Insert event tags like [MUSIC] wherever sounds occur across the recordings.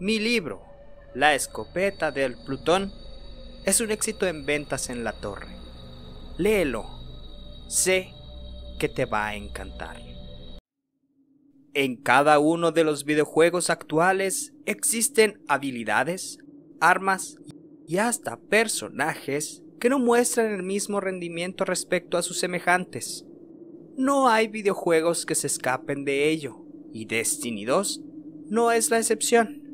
Mi libro, La escopeta del Plutón, es un éxito en ventas en la torre. Léelo. Sé que te va a encantar. En cada uno de los videojuegos actuales existen habilidades, armas y hasta personajes que no muestran el mismo rendimiento respecto a sus semejantes. No hay videojuegos que se escapen de ello, y Destiny 2 no es la excepción.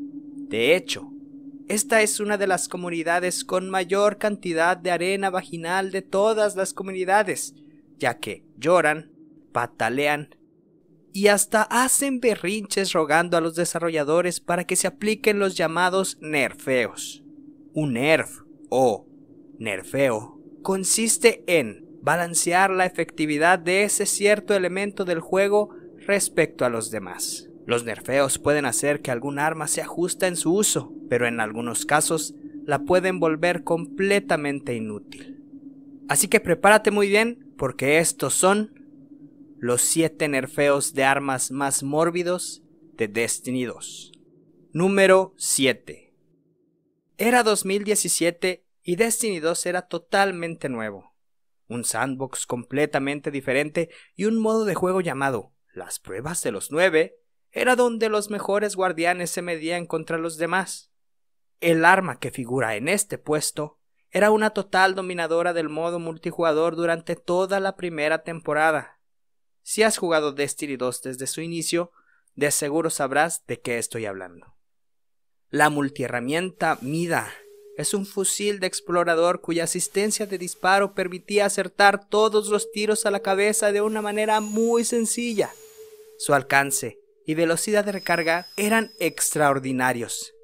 De hecho, esta es una de las comunidades con mayor cantidad de arena vaginal de todas las comunidades, ya que lloran, patalean y hasta hacen berrinches rogando a los desarrolladores para que se apliquen los llamados nerfeos. Un nerf o nerfeo consiste en balancear la efectividad de ese cierto elemento del juego respecto a los demás. Los nerfeos pueden hacer que algún arma se ajuste en su uso, pero en algunos casos la pueden volver completamente inútil. Así que prepárate muy bien porque estos son los 7 nerfeos de armas más mórbidos de Destiny 2. Número 7. Era 2017 y Destiny 2 era totalmente nuevo. Un sandbox completamente diferente y un modo de juego llamado las pruebas de los 9 era donde los mejores guardianes se medían contra los demás. El arma que figura en este puesto era una total dominadora del modo multijugador durante toda la primera temporada. Si has jugado Destiny 2 desde su inicio, de seguro sabrás de qué estoy hablando. La multiherramienta Mida es un fusil de explorador cuya asistencia de disparo permitía acertar todos los tiros a la cabeza de una manera muy sencilla. Su alcance y velocidad de recarga eran extraordinarios.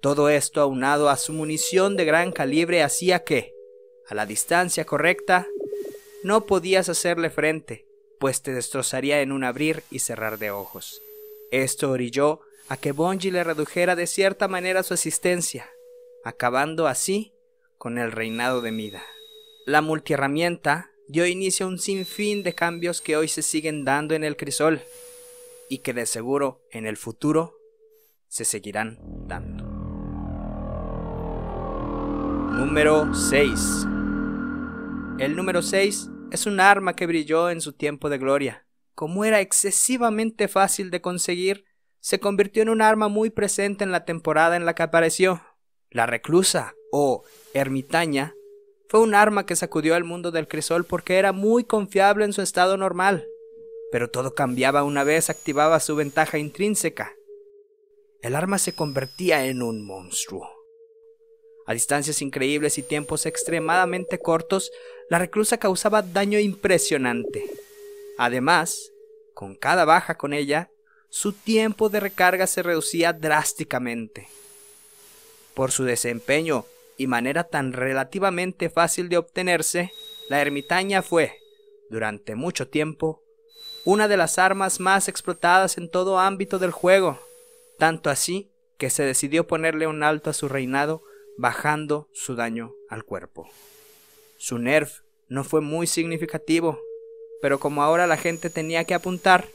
Todo esto aunado a su munición de gran calibre hacía que, a la distancia correcta, no podías hacerle frente, pues te destrozaría en un abrir y cerrar de ojos. Esto orilló a que Bonji le redujera de cierta manera su asistencia, acabando así con el reinado de Mida. La multiherramienta dio inicio a un sinfín de cambios que hoy se siguen dando en el crisol, y que de seguro en el futuro se seguirán dando. Número 6. El número 6 es un arma que brilló en su tiempo de gloria. Como era excesivamente fácil de conseguir, se convirtió en un arma muy presente en la temporada en la que apareció. La reclusa o ermitaña fue un arma que sacudió al mundo del crisol porque era muy confiable en su estado normal pero todo cambiaba una vez activaba su ventaja intrínseca. El arma se convertía en un monstruo. A distancias increíbles y tiempos extremadamente cortos, la reclusa causaba daño impresionante. Además, con cada baja con ella, su tiempo de recarga se reducía drásticamente. Por su desempeño y manera tan relativamente fácil de obtenerse, la ermitaña fue, durante mucho tiempo, una de las armas más explotadas en todo ámbito del juego, tanto así que se decidió ponerle un alto a su reinado bajando su daño al cuerpo. Su nerf no fue muy significativo, pero como ahora la gente tenía que apuntar,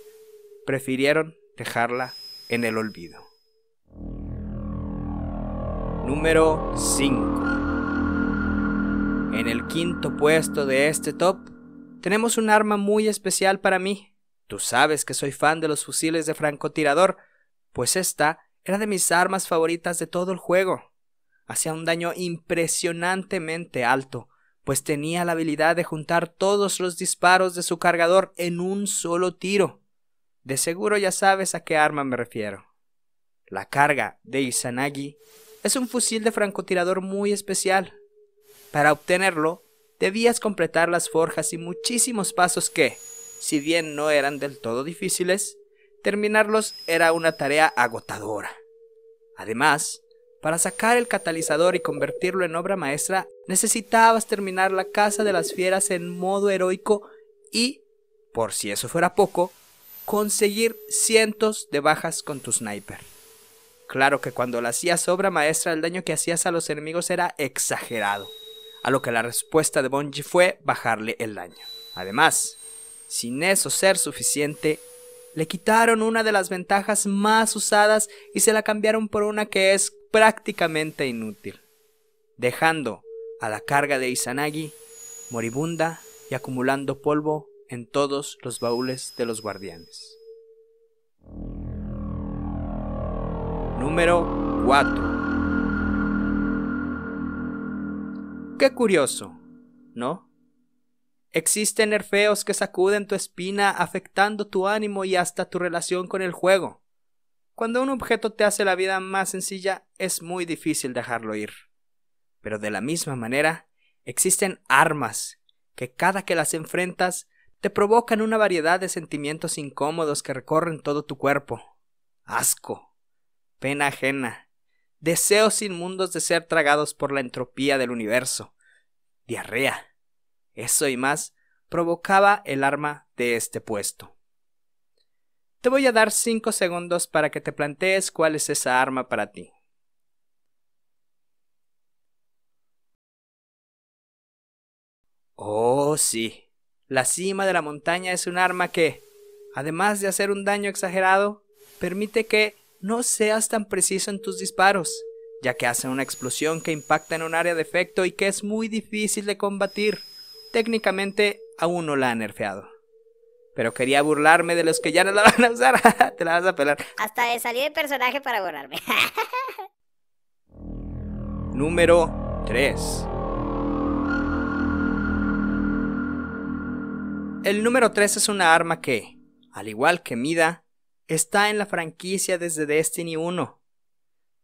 prefirieron dejarla en el olvido. Número 5. En el quinto puesto de este top, tenemos un arma muy especial para mí, Tú sabes que soy fan de los fusiles de francotirador, pues esta era de mis armas favoritas de todo el juego. Hacía un daño impresionantemente alto, pues tenía la habilidad de juntar todos los disparos de su cargador en un solo tiro. De seguro ya sabes a qué arma me refiero. La carga de Izanagi es un fusil de francotirador muy especial. Para obtenerlo, debías completar las forjas y muchísimos pasos que, si bien no eran del todo difíciles, terminarlos era una tarea agotadora. Además, para sacar el catalizador y convertirlo en obra maestra, necesitabas terminar la Casa de las Fieras en modo heroico y, por si eso fuera poco, conseguir cientos de bajas con tu sniper. Claro que cuando la hacías obra maestra, el daño que hacías a los enemigos era exagerado, a lo que la respuesta de Bungie fue bajarle el daño. Además, sin eso ser suficiente, le quitaron una de las ventajas más usadas y se la cambiaron por una que es prácticamente inútil, dejando a la carga de Izanagi moribunda y acumulando polvo en todos los baúles de los guardianes. Número 4 Qué curioso, ¿no? Existen nerfeos que sacuden tu espina afectando tu ánimo y hasta tu relación con el juego. Cuando un objeto te hace la vida más sencilla, es muy difícil dejarlo ir. Pero de la misma manera, existen armas que cada que las enfrentas te provocan una variedad de sentimientos incómodos que recorren todo tu cuerpo. Asco, pena ajena, deseos inmundos de ser tragados por la entropía del universo, diarrea, eso y más, provocaba el arma de este puesto. Te voy a dar 5 segundos para que te plantees cuál es esa arma para ti. Oh, sí. La cima de la montaña es un arma que, además de hacer un daño exagerado, permite que no seas tan preciso en tus disparos, ya que hace una explosión que impacta en un área de efecto y que es muy difícil de combatir. Técnicamente aún no la ha nerfeado. Pero quería burlarme de los que ya no la van a usar. [LAUGHS] Te la vas a pelar. Hasta de salir de personaje para burlarme. [LAUGHS] Número 3. El número 3 es una arma que, al igual que Mida, está en la franquicia desde Destiny 1.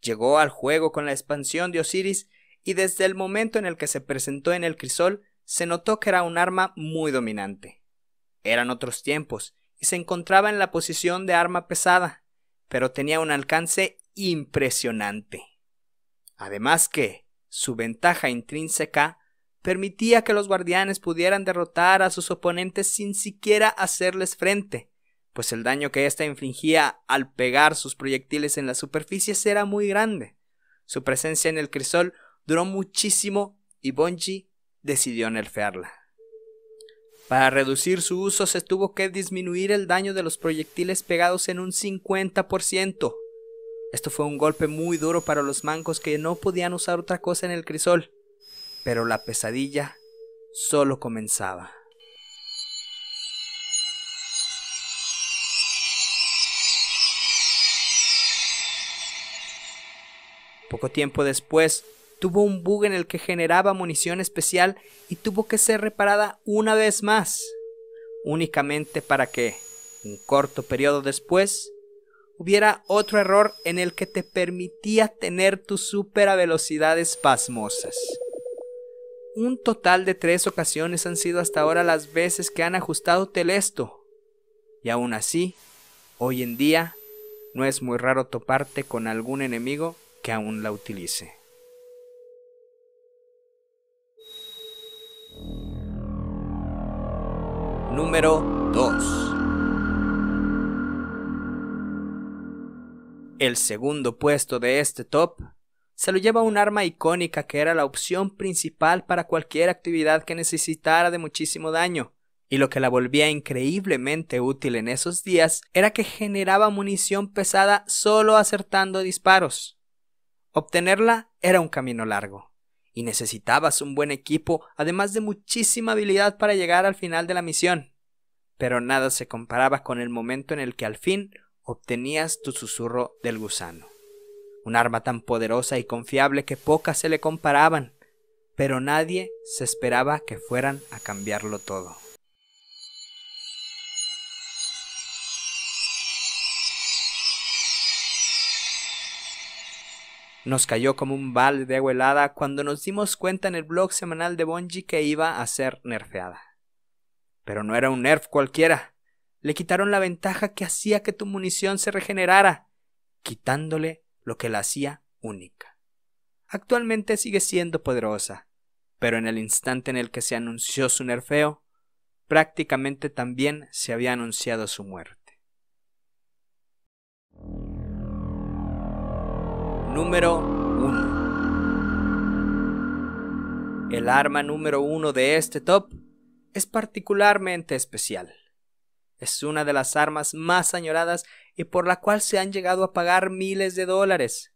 Llegó al juego con la expansión de Osiris y desde el momento en el que se presentó en el crisol se notó que era un arma muy dominante. Eran otros tiempos y se encontraba en la posición de arma pesada, pero tenía un alcance impresionante. Además que su ventaja intrínseca permitía que los guardianes pudieran derrotar a sus oponentes sin siquiera hacerles frente, pues el daño que ésta infligía al pegar sus proyectiles en la superficie. era muy grande. Su presencia en el crisol duró muchísimo y Bonji decidió nerfearla. Para reducir su uso se tuvo que disminuir el daño de los proyectiles pegados en un 50%. Esto fue un golpe muy duro para los mancos que no podían usar otra cosa en el crisol, pero la pesadilla solo comenzaba. Poco tiempo después, Tuvo un bug en el que generaba munición especial y tuvo que ser reparada una vez más, únicamente para que, un corto periodo después, hubiera otro error en el que te permitía tener tus velocidades pasmosas. Un total de tres ocasiones han sido hasta ahora las veces que han ajustado Telesto. Y aún así, hoy en día, no es muy raro toparte con algún enemigo que aún la utilice. número 2. El segundo puesto de este top se lo lleva un arma icónica que era la opción principal para cualquier actividad que necesitara de muchísimo daño, y lo que la volvía increíblemente útil en esos días era que generaba munición pesada solo acertando disparos. Obtenerla era un camino largo y necesitabas un buen equipo, además de muchísima habilidad para llegar al final de la misión. Pero nada se comparaba con el momento en el que al fin obtenías tu susurro del gusano. Un arma tan poderosa y confiable que pocas se le comparaban, pero nadie se esperaba que fueran a cambiarlo todo. Nos cayó como un balde de agua helada cuando nos dimos cuenta en el blog semanal de Bonji que iba a ser nerfeada. Pero no era un nerf cualquiera. Le quitaron la ventaja que hacía que tu munición se regenerara, quitándole lo que la hacía única. Actualmente sigue siendo poderosa, pero en el instante en el que se anunció su nerfeo, prácticamente también se había anunciado su muerte. número 1. El arma número 1 de este top es particularmente especial. Es una de las armas más añoradas y por la cual se han llegado a pagar miles de dólares.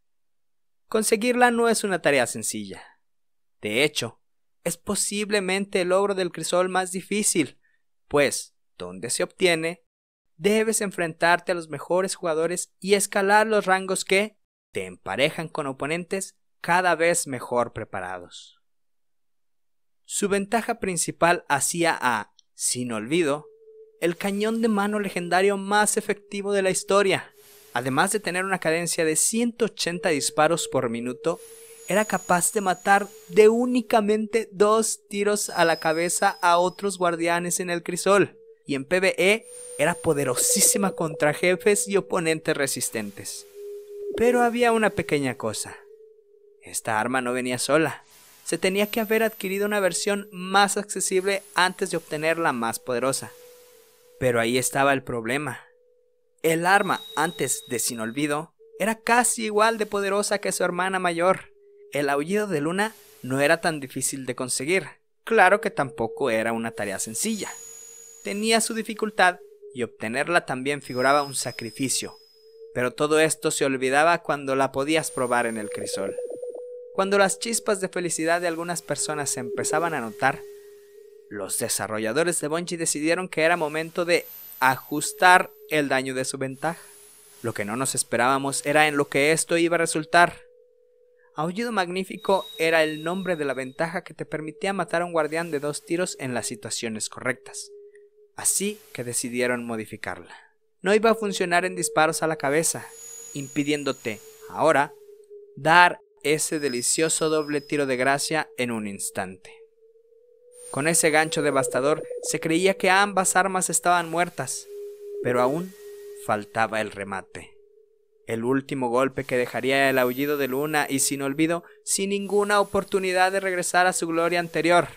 Conseguirla no es una tarea sencilla. De hecho, es posiblemente el logro del crisol más difícil, pues, donde se obtiene, debes enfrentarte a los mejores jugadores y escalar los rangos que, te emparejan con oponentes cada vez mejor preparados. Su ventaja principal hacía a, sin olvido, el cañón de mano legendario más efectivo de la historia. Además de tener una cadencia de 180 disparos por minuto, era capaz de matar de únicamente dos tiros a la cabeza a otros guardianes en el crisol. Y en PvE era poderosísima contra jefes y oponentes resistentes. Pero había una pequeña cosa. Esta arma no venía sola. Se tenía que haber adquirido una versión más accesible antes de obtener la más poderosa. Pero ahí estaba el problema. El arma antes de Sin Olvido era casi igual de poderosa que su hermana mayor. El aullido de Luna no era tan difícil de conseguir. Claro que tampoco era una tarea sencilla. Tenía su dificultad y obtenerla también figuraba un sacrificio, pero todo esto se olvidaba cuando la podías probar en el crisol. Cuando las chispas de felicidad de algunas personas se empezaban a notar, los desarrolladores de Bungie decidieron que era momento de ajustar el daño de su ventaja. Lo que no nos esperábamos era en lo que esto iba a resultar. Aullido Magnífico era el nombre de la ventaja que te permitía matar a un guardián de dos tiros en las situaciones correctas. Así que decidieron modificarla no iba a funcionar en disparos a la cabeza, impidiéndote, ahora, dar ese delicioso doble tiro de gracia en un instante. Con ese gancho devastador se creía que ambas armas estaban muertas, pero aún faltaba el remate. El último golpe que dejaría el aullido de Luna y sin olvido, sin ninguna oportunidad de regresar a su gloria anterior,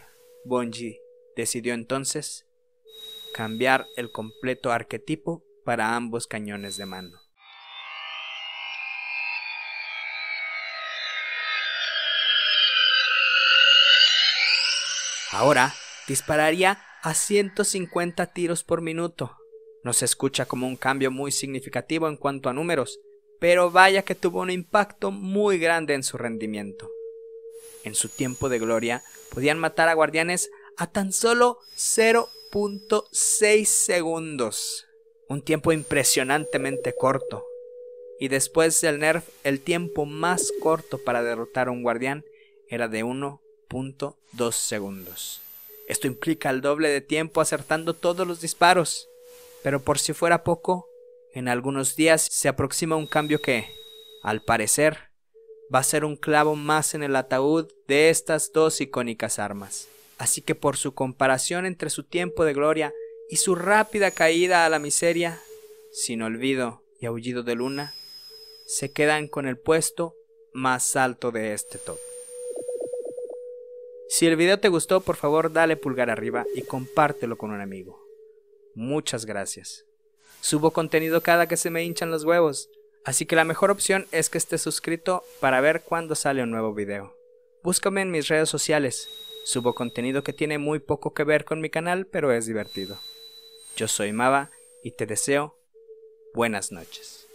Bonji decidió entonces cambiar el completo arquetipo para ambos cañones de mano. Ahora dispararía a 150 tiros por minuto. No se escucha como un cambio muy significativo en cuanto a números, pero vaya que tuvo un impacto muy grande en su rendimiento. En su tiempo de gloria podían matar a guardianes a tan solo 0.6 segundos un tiempo impresionantemente corto, y después del nerf el tiempo más corto para derrotar a un guardián era de 1.2 segundos. Esto implica el doble de tiempo acertando todos los disparos, pero por si fuera poco, en algunos días se aproxima un cambio que, al parecer, va a ser un clavo más en el ataúd de estas dos icónicas armas. Así que por su comparación entre su tiempo de gloria y su rápida caída a la miseria, sin olvido y aullido de luna, se quedan con el puesto más alto de este top. Si el video te gustó, por favor dale pulgar arriba y compártelo con un amigo. Muchas gracias. Subo contenido cada que se me hinchan los huevos, así que la mejor opción es que estés suscrito para ver cuándo sale un nuevo video. Búscame en mis redes sociales. Subo contenido que tiene muy poco que ver con mi canal, pero es divertido. Yo soy Mava y te deseo buenas noches.